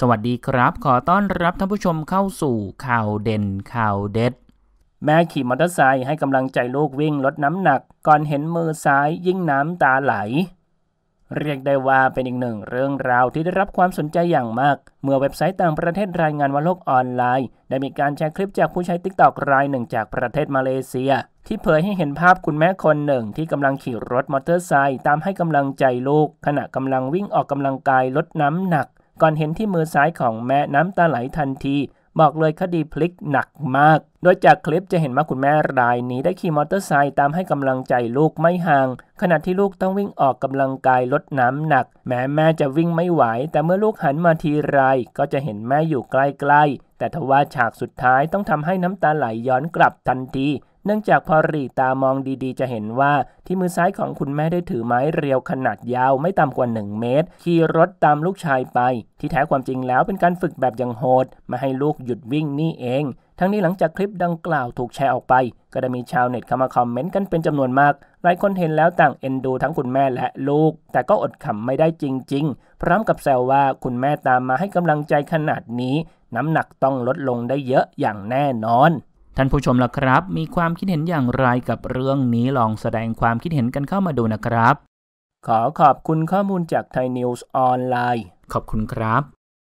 สวัสดีครับ ขอต้อนรับท่านผู้ชมเข้าสู่ข่าวเด่นข่าวเด็ด แม่ขี่มอเตอร์ไซค์ให้กำลังใจลูกวิ่งลดน้ำหนัก ก่อนเห็นมือซ้ายยิ่งน้ำตาไหล เรียกได้ว่าเป็นอีกหนึ่งเรื่องราวที่ได้รับความสนใจอย่างมาก เมื่อเว็บไซต์ต่างประเทศรายงานว่าโลกออนไลน์ ได้มีการแชร์คลิปจากผู้ใช้ติ๊กตอกรายหนึ่งจากประเทศมาเลเซียที่เผยให้เห็นภาพคุณแม่คนหนึ่งที่กำลังขี่รถมอเตอร์ไซค์ตามให้กำลังใจลูกขณะกำลังวิ่งออกกำลังกายลดน้ำหนักก่อนเห็นที่มือซ้ายของแม่น้ำตาไหลทันที บอกเลยคดีพลิกหนักมาก โดยจากคลิปจะเห็นว่าคุณแม่ราย นี้ได้ขี่มอเตอร์ไซค์ตามให้กำลังใจลูกไม่ห่าง ขณะที่ลูกต้องวิ่งออกกำลังกายลดน้ำหนัก แม้แม่จะวิ่งไม่ไหว แต่เมื่อลูกหันมาทีไร ก็จะเห็นแม่อยู่ใกล้ ๆ แต่ทว่าฉากสุดท้ายต้องทำให้น้ำตาไหลย้อนกลับทันทีเนื่องจากพอหลีตามองดีๆจะเห็นว่าที่มือซ้ายของคุณแม่ได้ถือไม้เรียวขนาดยาวไม่ต่ำกว่า 1 เมตร ขี่รถตามลูกชายไป ที่แท้ความจริงแล้วเป็นการฝึกแบบยังโหดมาให้ลูกหยุดวิ่งนี่เอง ทั้งนี้หลังจากคลิปดังกล่าวถูกแชร์ออกไป ก็ได้มีชาวเน็ตเข้ามาคอมเมนต์กันเป็นจำนวนมาก หลายคนเห็นแล้วต่างเอ็นดูทั้งคุณแม่และลูก แต่ก็อดขำไม่ได้จริง ๆ พร้อมกับแซวว่าคุณแม่ตามมาให้กำลังใจขนาดนี้ น้ำหนักต้องลดลงได้เยอะอย่างแน่นอนท่านผู้ชมล่ะครับ มีความคิดเห็นอย่างไรกับเรื่องนี้ ลองแสดงความคิดเห็นกันเข้ามาดูนะครับ ขอขอบคุณข้อมูลจากไทยนิวส์ออนไลน์ ขอบคุณครับ